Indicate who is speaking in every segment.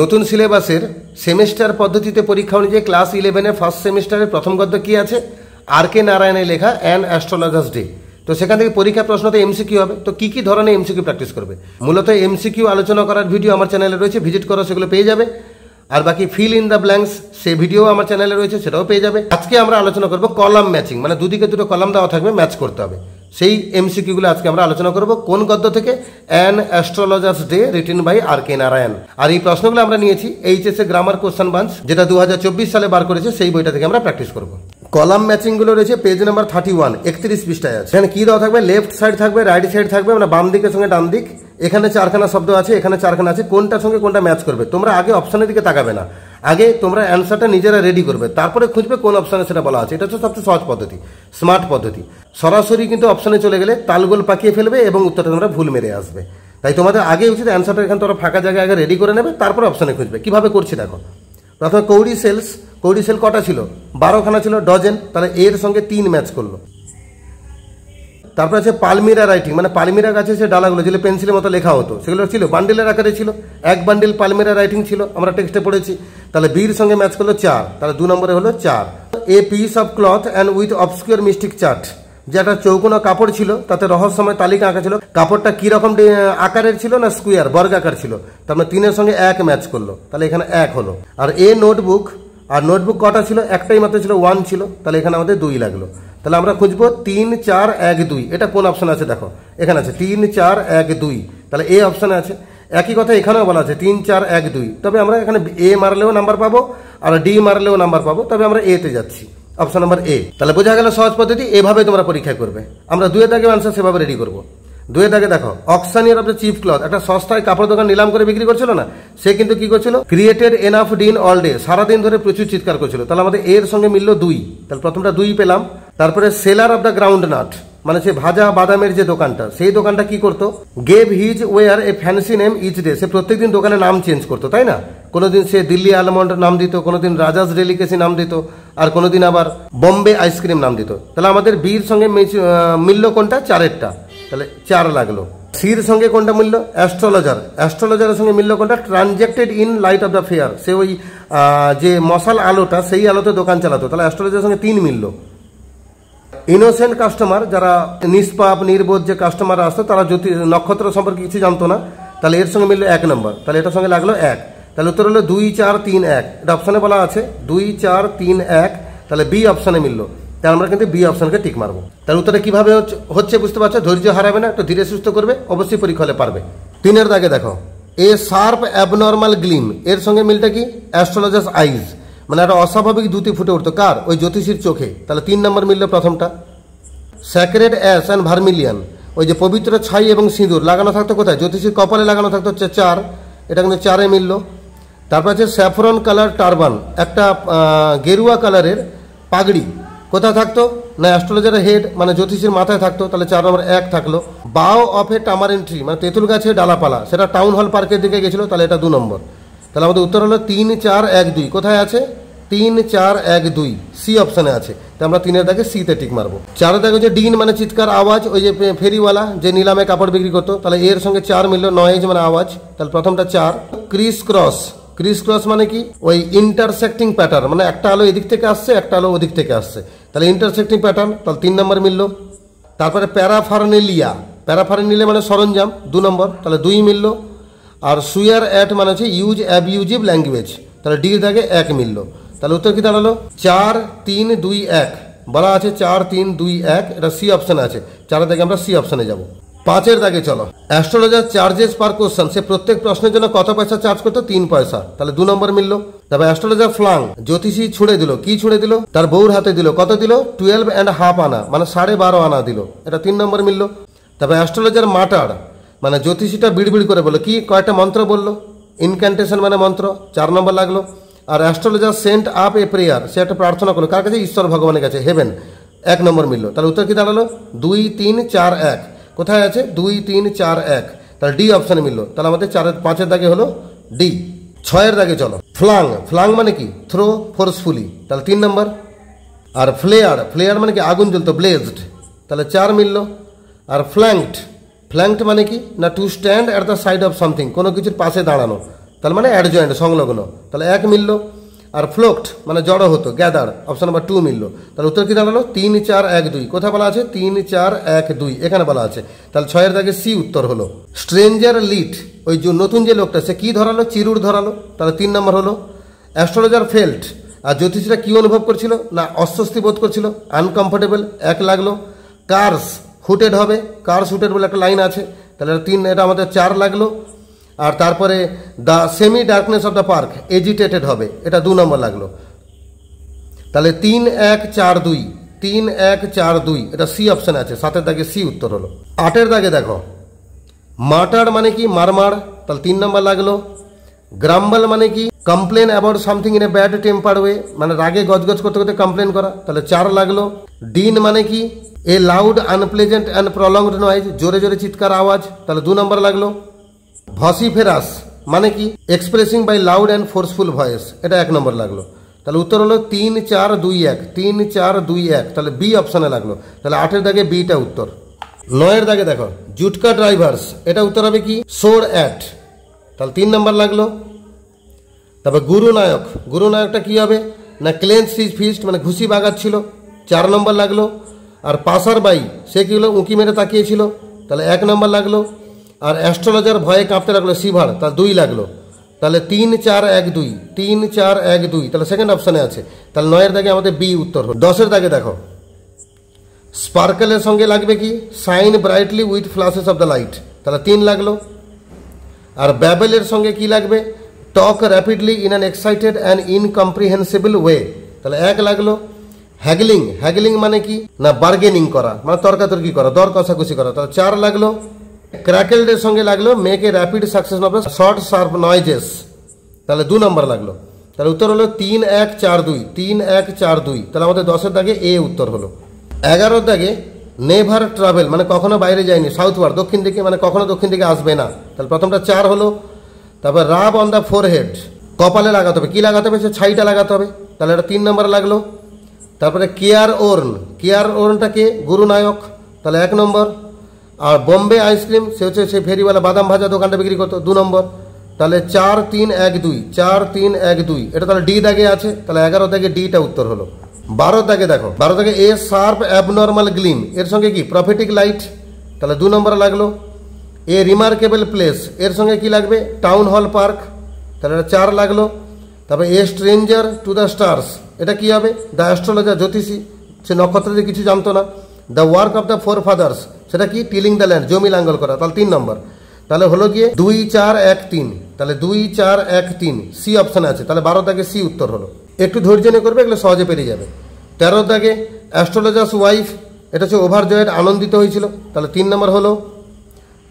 Speaker 1: নতুন সিলেবাসের সেমেস্টার পদ্ধতিতে পরীক্ষা অনুযায়ী ক্লাস ইলেভেনের ফার্স্ট সেমিস্টারের প্রথম গদ্য কী আছে আর কে নারায়ণের লেখা অ্যান অ্যাস্ট্রোলজার্স ডে তো সেখান থেকে পরীক্ষা প্রশ্ন তো এমসিকিউ হবে তো কী কী ধরনের এমসিকিউ প্র্যাকটিস করবে মূলত এমসিকিউ আলোচনা করার ভিডিও আমার চ্যানেলে রয়েছে ভিজিট করো সেগুলো পেয়ে যাবে আর বাকি ফিল ইন দ্য ব্ল্যাঙ্কস সে ভিডিও আমার চ্যানেলে রয়েছে সেটাও পেয়ে যাবে আজকে আমরা আলোচনা করব কলাম ম্যাচিং মানে দুদিকে দুটো কলাম দেওয়া থাকবে ম্যাচ করতে হবে সেই এমসিকিউগুলো আজকে আমরা আলোচনা করব কোন গদ্য থেকে an astrologer's day written by R K Narayan আর এই প্রশ্নগুলো আমরা নিয়েছি এইচএসএ গ্রামার কোশ্চেন বাঞ্চ যেটা দু সালে বার করেছে সেই বইটা থেকে আমরা প্র্যাকটিস করব কলাম ম্যাচিংগুলো রয়েছে পেজ নাম্বার থার্টি ওয়ান একত্রিশ পৃষ্ঠায় আছে কি কী দেওয়া থাকবে লেফট সাইড থাকবে রাইট সাইড থাকবে মানে বাম দিকের সঙ্গে ডান দিক এখানে চারখানা শব্দ আছে এখানে চারখানা আছে কোনটার সঙ্গে কোনটা ম্যাচ করবে তোমরা আগে অপশানের দিকে তাকাবে না আগে তোমরা অ্যান্সারটা নিজেরা রেডি করবে তারপরে খুঁজবে কোন অপশানে সেটা বলা আছে এটা হচ্ছে সবচেয়ে সহজ পদ্ধতি স্মার্ট পদ্ধতি সরাসরি কিন্তু অপশানে চলে গেলে তালগোল পাকিয়ে ফেলবে এবং উত্তরটা তোমরা ভুল মেরে আসবে তাই তোমাদের আগে উচিত অ্যান্সারটা এখানে তোমরা ফাঁকা জায়গায় আগে রেডি করে নেবে তারপরে অপশানে খুঁজবে কীভাবে করছি দেখো প্রথমে কৌরি সেলস কৌরি সেল কটা ছিল বারোখানা ছিল ডজেন তাহলে এর সঙ্গে তিন ম্যাচ করলো তারপর আছে পালমিরা রাইটিং মানে পালমিরা গাছে সে ডালাগুলো যেগুলো পেন্সিলের মতো লেখা হতো সেগুলো ছিল বান্ডিলের আকারে ছিল এক বান্ডিল পালমিরা রাইটিং ছিল আমরা টেক্সটে পড়েছি তাহলে বির সঙ্গে ম্যাচ করলো চার তাহলে দু নম্বরে হলো চার a piece of cloth and with obscure mystic chart যে একটা চৌকোনো কাপড় ছিল তাতে রহস্যময় তালিকা আঁকা ছিল কাপড়টা কীরকম আকারের ছিল না স্কুয়ার বর্গাকার ছিল তার মানে তিনের সঙ্গে এক ম্যাচ করলো তাহলে এখানে এক হলো আর এ নোটবুক আর নোটবুক কটা ছিল একটাই মাত্র ছিল ওয়ান ছিল তাহলে এখানে আমাদের দুই লাগলো তাহলে আমরা খুঁজবো তিন চার এক দুই এটা কোন অপশান আছে দেখো এখানে আছে তিন চার এক দুই তাহলে এ অপশানে আছে একই কথা এখানেও বলা আছে তিন চার এক দুই তবে আমরা এখানে এ মারলেও নাম্বার পাবো আর ডি মারলেও নাম্বার পাবো তবে আমরা এতে যাচ্ছি অপশান নাম্বার এ তাহলে বোঝা গেল সহজ পদ্ধতি এভাবে তোমরা পরীক্ষা করবে আমরা দুয়ে দাগে আনসার সেভাবে রেডি করবো দুয়ে দাগে দেখো অক্সানিয়ার অফ দ্য চিফ ক্লথ একটা সস্তায় কাপড় দোকান নিলাম করে বিক্রি করছিল না সে কিন্তু কি করছিল created an of din all day সারাদিন ধরে প্রচুর চিৎকার করছিল তাহলে আমাদের এর সঙ্গে মিলল দুই তাহলে প্রথমটা দুই পেলাম তারপরে seller of the groundnut মানে সে ভাজা বাদামের যে দোকানটা সেই দোকানটা কি করতো gave his ware a fancy name each day সে প্রত্যেকদিন দোকানে নাম চেঞ্জ করতো তাই না কোনোদিন সে দিল্লি আলমন্ড নাম দিত কোনোদিন রাজাস ডেলিকেসি নাম দিত আর কোনোদিন আবার বম্বে আইসক্রিম নাম দিত তাহলে আমাদের বির সঙ্গে মিলল কোনটা চারেরটা তাহলে চার লাগলো সির সঙ্গে কোনটা মিলল অ্যাস্ট্রোলজার অ্যাস্ট্রোলজারের সঙ্গে মিলল কোনটা transacted in light of the flare সে ওই যে মশাল আলোটা সেই আলোতে দোকান চালাতো তাহলে অ্যাস্ট্রোলজারের সঙ্গে তিন মিলল ইনোসেন্ট কাস্টমার যারা নিষ্পাপ নির্বোধ যে কাস্টমার আসতো তারা যদি নক্ষত্র সম্পর্কে কিছু জানতো না তাহলে এর সঙ্গে মিললো এক নম্বর তাহলে এটার সঙ্গে লাগলো এক তাহলে উত্তর হলো দুই চার তিন এক এটা অপশানে বলা আছে দুই চার তিন এক তাহলে বি অপশানে মিললো তাহলে আমরা কিন্তু বি অপশানকে টিক মারবো তাহলে উত্তরে কীভাবে হচ্ছে বুঝতে পারছো ধৈর্য হারাবে না একটু ধীরে সুস্থ করবে অবশ্যই পরীক্ষা হলে পারবে তিনের দাগে দেখো এ শার্প অ্যাবনর্মাল গ্লিম এর সঙ্গে মিলটা কি অ্যাস্ট্রোলজাস আইজ মানে একটা অস্বাভাবিক দ্যুতি ফুটে উঠতো কার ওই জ্যোতিষীর চোখে তাহলে তিন নম্বর মিলল প্রথমটা স্যাক্রেড অ্যাস অ্যান্ড ভার্মিলিয়ান ওই যে পবিত্র ছাই এবং সিঁদুর লাগানো থাকতো কোথায় জ্যোতিষীর কপালে লাগানো থাকতো হচ্ছে চার এটা কিন্তু চারে মিলল তারপর আছে স্যাফরন কালার টারবান একটা গেরুয়া কালারের পাগড়ি কোথায় থাকতো না অ্যাস্ট্রোলজারের হেড মানে জ্যোতিষীর মাথায় থাকতো তাহলে চার নম্বর এক থাকলো বাও অফ এ টামার এন্ট্রি মানে তেঁতুল গাছের ডালাপালা সেটা টাউন হল পার্কের দিকে গেছিলো তাহলে এটা দু নম্বর তাহলে আমাদের উত্তর হলো তিন চার এক দুই কোথায় আছে তিন চার এক দুই সি অপশানে আছে তো আমরা তিনের দাগে সিতে টিক মারবো চার দাগে যে ডিন মানে চিৎকার আওয়াজ ওই যে ফেরিওয়ালা যে নিলামে কাপড় বিক্রি করতো তাহলে এর সঙ্গে চার মিলল নয়েজ মানে আওয়াজ তাহলে প্রথমটা চার ক্রিস ক্রস ক্রিস ক্রস মানে কি ওই ইন্টারসেক্টিং প্যাটার্ন মানে একটা আলো এদিক থেকে আসছে একটা আলো ওদিক থেকে আসছে তাহলে ইন্টারসেক্টিং প্যাটার্ন তাহলে তিন নম্বর মিলল তারপরে প্যারাফার্নেলিয়া প্যারাফার্নেলিয়া মানে সরঞ্জাম দু নম্বর তাহলে দুই মিলল আর সুয়ার অ্যাট মানে হচ্ছে ইউজ অ্যাবিউজিভ ল্যাঙ্গুয়েজ তাহলে ডির দাগে এক মিলল তাহলে উত্তর কি দাঁড়ালো চার তিন দুই এক বলা আছে চার তিন দুই এক এটা সি অপশানে আছে চারের দাগে আমরা সি অপশানে যাব পাঁচের দাগে চলো অ্যাস্ট্রোলজার চার্জেস পার কোশ্চেন সে প্রত্যেক প্রশ্নের জন্য কত পয়সা চার্জ করতো তিন পয়সা তাহলে দু নম্বর মিললো তারপর অ্যাস্ট্রোলজার ফ্লাং জ্যোতিষী ছুড়ে দিল কি ছুঁড়ে দিল তার বউর হাতে দিল কত দিল টুয়েলভ অ্যান্ড হাফ আনা মানে সাড়ে বারো আনা দিল এটা তিন নম্বর মিললো তারপর অ্যাস্ট্রোলজার মাটার মানে জ্যোতিষীটা বিড়বিড় করে বললো কি কয়েকটা মন্ত্র বললো ইনক্যান্টেশন মানে মন্ত্র চার নম্বর লাগলো আর astrologer sent up a prayer সে একটা প্রার্থনা করলো কার কাছে ঈশ্বর ভগবানের কাছে হেভেন এক নম্বর মিলল তাহলে উত্তর কি দাঁড়ালো দুই তিন চার এক কোথায় আছে দুই তিন চার এক তাহলে ডি অপশানে মিলল তাহলে আমাদের চারের পাঁচের দাগে হলো ডি ছয়ের দাগে চলো ফ্লাং ফ্লাং মানে কি থ্রো ফোর্সফুলি তাহলে তিন নম্বর আর ফ্লেয়ার ফ্লেয়ার মানে কি আগুন জ্বলতো ব্লেজড তাহলে চার মিলল আর ফ্ল্যাঙ্কড ফ্ল্যাঙ্কড মানে কি না to stand at the side of something কোনো কিছুর পাশে দাঁড়ানো তাহলে মানে অ্যাডজয়েন্ট সংলগ্ন তাহলে এক মিলল আর ফ্লোকড মানে জড়ো হতো গ্যাদার অপশন নাম্বার টু মিলল তাহলে উত্তর কী দাঁড়ালো তিন চার এক দুই কোথায় বলা আছে তিন চার এক দুই এখানে বলা আছে তাহলে ছয়ের দাগে সি উত্তর হলো স্ট্রেঞ্জার লিট ওই যে নতুন যে লোকটা সে কী ধরালো চিরুর ধরালো তাহলে তিন নম্বর হলো অ্যাস্ট্রোলজার ফেল্ট আর জ্যোতিষীরা কী অনুভব করছিল না অস্বস্তি বোধ করছিল আনকমফোর্টেবল এক লাগলো কার্স হুটেড হবে কার্স হুটেড বলে একটা লাইন আছে তাহলে তিন এটা আমাদের চার লাগলো আর তারপরে the semi darkness of the park agitated হবে এটা দু নম্বর লাগলো তাহলে তিন এক চার দুই তিন এক চার দুই এটা সি অপশন আছে সাতের দাগে সি উত্তর হলো আটের দাগে দেখো মার্টার মানে কি মারমার তাহলে তিন নম্বর লাগলো গ্রাম্বল মানে কি complain about something in a bad temper way মানে রাগে গজগজ করতে করতে কমপ্লেন করা তাহলে চার লাগলো ডিন মানে কি a loud unpleasant and prolonged noise জোরে জোরে চিৎকার আওয়াজ তাহলে দু নম্বর লাগলো ভসিফেরাস মানে কি expressing by loud and forceful voice এটা এক নম্বর লাগলো তাহলে উত্তর হলো তিন চার দুই এক তিন চার দুই এক তাহলে বি অপশানে লাগলো তাহলে আটের দাগে বিটা উত্তর নয়ের দাগে দেখো জুটকা ড্রাইভার্স এটা উত্তর হবে কি সোর অ্যাট তাহলে তিন নম্বর লাগলো তারপর গুরু নায়ক গুরু নায়কটা কী হবে না ক্লেন্স সিজ ফিস্ট মানে ঘুষি বাগাচ্ছিল চার নম্বর লাগলো আর পাশার বাই সে কী হলো উঁকি মেরে তাকিয়েছিল তাহলে এক নম্বর লাগলো আর অ্যাস্ট্রোলজার ভয়ে কাঁপতে লাগলো সিভার তার দুই লাগলো তাহলে তিন চার এক দুই তিন চার এক দুই তাহলে সেকেন্ড অপশানে আছে তাহলে নয়ের দাগে আমাদের বি উত্তর হল দশের দাগে দেখো স্পার্কেলের সঙ্গে লাগবে কি shine brightly with flashes of the light তাহলে তিন লাগলো আর ব্যাবেলের সঙ্গে কি লাগবে talk rapidly in an excited and incomprehensible way তাহলে এক লাগলো হ্যাগলিং হ্যাগলিং মানে কি না বার্গেনিং করা মানে তর্কাতর্কি করা দর কষাকষি করা তাহলে চার লাগলো ক্র্যাকেলের সঙ্গে লাগলো মেকে র্যাপিড সাকসেস হবে শর্ট শার্প নয়েজেস তাহলে দু নম্বর লাগলো তাহলে উত্তর হলো তিন এক চার দুই তিন এক চার দুই তাহলে আমাদের দশের দাগে এ উত্তর হলো এগারোর দাগে নেভার ট্রাভেল মানে কখনো বাইরে যায়নি সাউথ ওয়ার দক্ষিণ দিকে মানে কখনো দক্ষিণ দিকে আসবে না তাহলে প্রথমটা চার হলো তারপর rub on the forehead কপালে লাগাতে হবে কী লাগাতে হবে সে ছাইটা লাগাতে হবে তাহলে এটা তিন নম্বর লাগলো তারপরে কেয়ার ওর্ন কেয়ার গুরু গুরুনায়ক তাহলে এক নম্বর আর বোম্বে আইসক্রিম সে হচ্ছে সেই ফেরিওয়ালা বাদাম ভাজা দোকানটা বিক্রি করতো দু নম্বর তাহলে চার তিন এক দুই চার তিন এক দুই এটা তাহলে ডি দাগে আছে তাহলে এগারো দাগে ডিটা উত্তর হলো বারো দাগে দেখো বারো দাগে এ শার্প অ্যাবনর্মাল গ্লিম এর সঙ্গে কি প্রফিটিক লাইট তাহলে দু নম্বর লাগলো এ রিমার্কেবল প্লেস এর সঙ্গে কি লাগবে টাউন হল পার্ক তাহলে এটা চার লাগলো তারপরে a stranger to the stars এটা কি হবে দ্য অ্যাস্ট্রোলজার জ্যোতিষী সে নক্ষত্রদের কিছু জানতো না the work of the forefathers সেটা কি টিলিং দ্য ল্যান্ড জমি লাঙ্গল করা তাহলে তিন নম্বর তাহলে হলো গিয়ে দুই চার এক তিন তাহলে দুই চার এক তিন সি অপশান আছে তাহলে বারো দাগে সি উত্তর হলো একটু ধৈর্য নিয়ে করবে এগুলো সহজে পেরিয়ে যাবে তেরো দাগে অ্যাস্ট্রোলজার্স ওয়াইফ এটা হচ্ছে ওভার জয়ের আনন্দিত হয়েছিল তাহলে তিন নম্বর হলো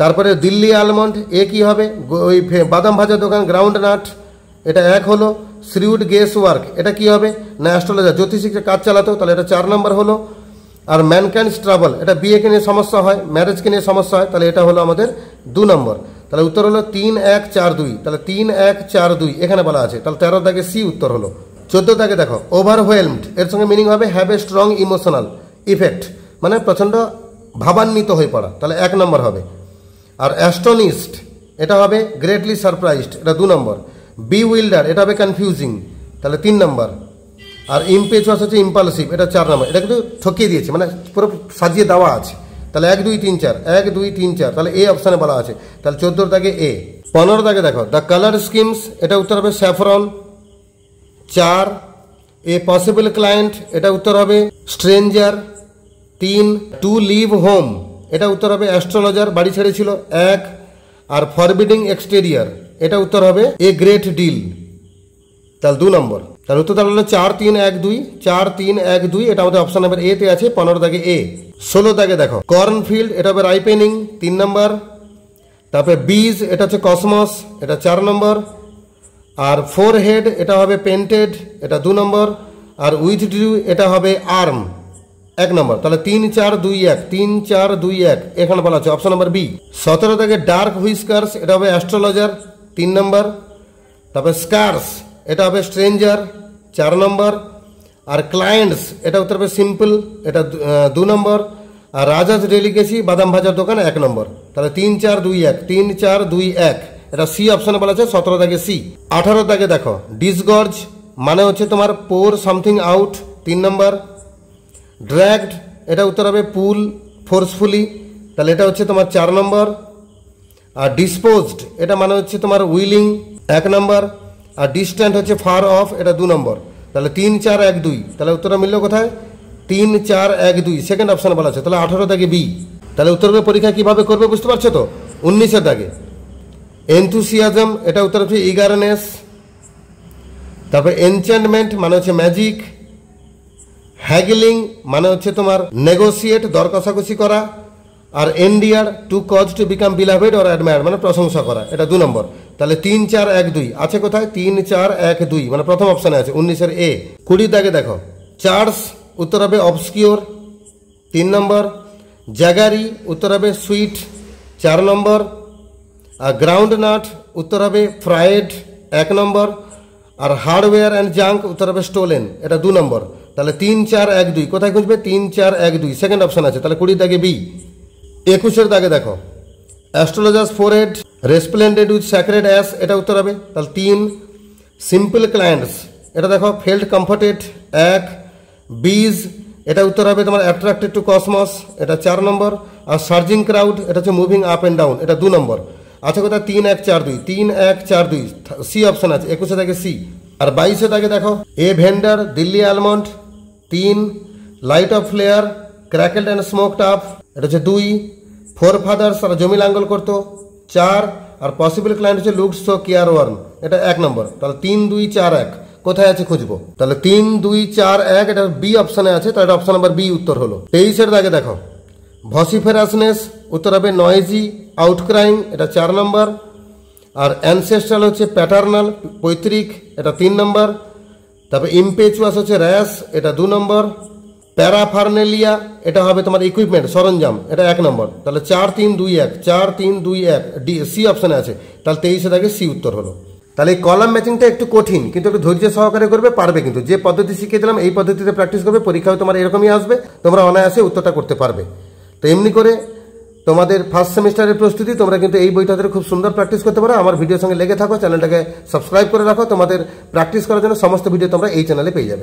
Speaker 1: তারপরে দিল্লি আলমন্ড এ কি হবে ওই বাদাম ভাজা দোকান গ্রাউন্ড নাট এটা এক হলো শ্রিউড গেস ওয়ার্ক এটা কি হবে না অ্যাস্ট্রোলজার জ্যোতিষিক কাজ চালাতো তাহলে এটা চার নম্বর হলো আর ম্যান ক্যান ট্রাবল এটা বিয়েকে নিয়ে সমস্যা হয় ম্যারেজকে নিয়ে সমস্যা হয় তাহলে এটা হলো আমাদের দু নম্বর তাহলে উত্তর হলো তিন এক চার দুই তাহলে তিন এক চার দুই এখানে বলা আছে তাহলে তেরো দাগে সি উত্তর হলো চোদ্দ দাগে দেখো ওভারওয়েলমড এর সঙ্গে মিনিং হবে have a strong emotional effect মানে প্রচণ্ড ভাবান্বিত হয়ে পড়া তাহলে এক নম্বর হবে আর অ্যাস্টনিস্ট এটা হবে গ্রেটলি সারপ্রাইজড এটা দু নম্বর বি উইল্ডার এটা হবে কনফিউজিং তাহলে তিন নম্বর আর ইম্পেচুয়াস হচ্ছে ইম্পালসিভ এটা চার নাম্বার এটা কিন্তু ঠকিয়ে দিয়েছে মানে পুরো সাজিয়ে দেওয়া আছে তাহলে এক দুই তিন চার এক দুই তিন চার তাহলে এ অপশানে বলা আছে তাহলে চোদ্দোর দাগে এ পনেরো দাগে দেখো দ্য কালার স্কিমস এটা উত্তর হবে স্যাফরন চার এ পসিবল ক্লায়েন্ট এটা উত্তর হবে স্ট্রেঞ্জার তিন টু লিভ হোম এটা উত্তর হবে অ্যাস্ট্রোলজার বাড়ি ছেড়েছিল এক আর ফরবিডিং এক্সটেরিয়ার এটা উত্তর হবে এ গ্রেট ডিল তাহলে দু নম্বর তাহলে উত্তর দাঁড়ালো চার তিন এক দুই চার তিন এক দুই এটা আমাদের অপশন নাম্বার এ তে আছে পনেরো দাগে এ ষোলো দাগে দেখো কর্নফিল্ড এটা হবে রাইপেনিং তিন নম্বর তারপরে বীজ এটা হচ্ছে কসমস এটা চার নম্বর আর ফোর হেড এটা হবে পেন্টেড এটা দু নম্বর আর উইথ ডিউ এটা হবে আর্ম এক নম্বর তাহলে তিন চার দুই এক তিন চার দুই এক এখানে বলা আছে অপশন নম্বর বি সতেরো থেকে ডার্ক হুইস্কার্স এটা হবে অ্যাস্ট্রোলজার তিন নম্বর তারপরে স্কার্স এটা হবে স্ট্রেঞ্জার চার নম্বর আর ক্লায়েন্টস এটা উত্তর হবে সিম্পল এটা দু নম্বর আর রাজাজ ডেলিগেসি বাদাম ভাজার দোকান এক নম্বর তাহলে তিন চার দুই এক তিন চার দুই এক এটা সি অপশানে বলা আছে সতেরো দাগে সি আঠারো দাগে দেখো ডিসগর্জ মানে হচ্ছে তোমার পোর সামথিং আউট তিন নম্বর ড্র্যাগড এটা উত্তর হবে পুল ফোর্সফুলি তাহলে এটা হচ্ছে তোমার চার নম্বর আর ডিসপোজড এটা মানে হচ্ছে তোমার উইলিং এক নম্বর আর ডিস্ট্যান্ট হচ্ছে ফার অফ এটা দু নম্বর তাহলে তিন চার এক দুই তাহলে উত্তরটা মিলল কোথায় তিন চার এক দুই সেকেন্ড অপশান বলা আছে তাহলে আঠেরো দাগে বি তাহলে উত্তরের পরীক্ষা কীভাবে করবে বুঝতে পারছো তো উনিশের দাগে এনথুসিয়াজম এটা উত্তর হচ্ছে ইগারনেস তারপরে এনচ্যান্টমেন্ট মানে হচ্ছে ম্যাজিক হ্যাগলিং মানে হচ্ছে তোমার নেগোসিয়েট দর কষাকষি করা আর endear to cause to become beloved or admire মানে প্রশংসা করা এটা দু নম্বর তাহলে তিন চার এক দুই আছে কোথায় তিন চার এক দুই মানে প্রথম অপশানে আছে উনিশের এ কুড়ির দাগে দেখো চার্স উত্তর হবে অবস্কিওর তিন নম্বর জাগারি উত্তর হবে সুইট চার নম্বর আর গ্রাউন্ড নাট উত্তর হবে ফ্রায়েড এক নম্বর আর হার্ডওয়্যার অ্যান্ড জাঙ্ক উত্তর হবে স্টোলেন এটা দু নম্বর তাহলে তিন চার এক দুই কোথায় খুঁজবে তিন চার এক দুই সেকেন্ড অপশান আছে তাহলে কুড়ির দাগে বি একুশের দাগে দেখো astrologers forehead resplended with sacred ash এটা উত্তর হবে তাহলে তিন সিম্পল ক্লায়েন্টস এটা দেখো ফেল্ড কমফর্টেড এক বিজ এটা উত্তর হবে তোমার অ্যাট্রাক্টেড টু কসমস এটা চার নম্বর আর সার্জিং ক্রাউড এটা হচ্ছে মুভিং আপ অ্যান্ড ডাউন এটা দু নম্বর আচ্ছা কথা তিন এক চার দুই তিন এক চার দুই সি অপশান আছে একুশে থাকে সি আর বাইশে থাকে দেখো a vendor deli almond tin light of flare crackled and smoked up এটা হচ্ছে দুই ফোর ফাদার্স তারা জমি লাঙ্গল করতো চার আর পসিবল ক্লায়েন্ট হচ্ছে লুকস সো কেয়ার ওয়ার্ন এটা এক নম্বর তাহলে তিন দুই চার এক কোথায় আছে খুঁজবো তাহলে তিন দুই চার এক এটা বি অপশানে আছে তাহলে এটা অপশান নাম্বার বি উত্তর হলো তেইশের দাগে দেখো ভসিফেরাসনেস উত্তর হবে নয়েজি আউটক্রাইং এটা চার নম্বর আর অ্যানসেস্ট্রাল হচ্ছে প্যাটার্নাল পৈতৃক এটা তিন নম্বর তারপর ইম্পেচুয়াস হচ্ছে র্যাশ এটা দু নম্বর প্যারাফার্নেলিয়া এটা হবে তোমার ইকুইপমেন্ট সরঞ্জাম এটা এক নম্বর তাহলে চার তিন দুই এক চার তিন দুই এক ডি সি অপশানে আছে তাহলে তেইশে থাকে সি উত্তর হলো তাহলে এই কলাম ম্যাচিংটা একটু কঠিন কিন্তু একটু ধৈর্য সহকারে করবে পারবে কিন্তু যে পদ্ধতি শিখিয়ে দিলাম এই পদ্ধতিতে প্র্যাকটিস করবে পরীক্ষাও তোমার এরকমই আসবে তোমরা অনায়াসে উত্তরটা করতে পারবে তো এমনি করে তোমাদের ফার্স্ট সেমিস্টারের প্রস্তুতি তোমরা কিন্তু এই বইটাতে খুব সুন্দর প্র্যাকটিস করতে পারো আমার ভিডিওর সঙ্গে লেগে থাকো চ্যানেলটাকে সাবস্ক্রাইব করে রাখো তোমাদের প্র্যাকটিস করার জন্য সমস্ত ভিডিও তোমরা এই চ্যানেলে পেয়ে যাবে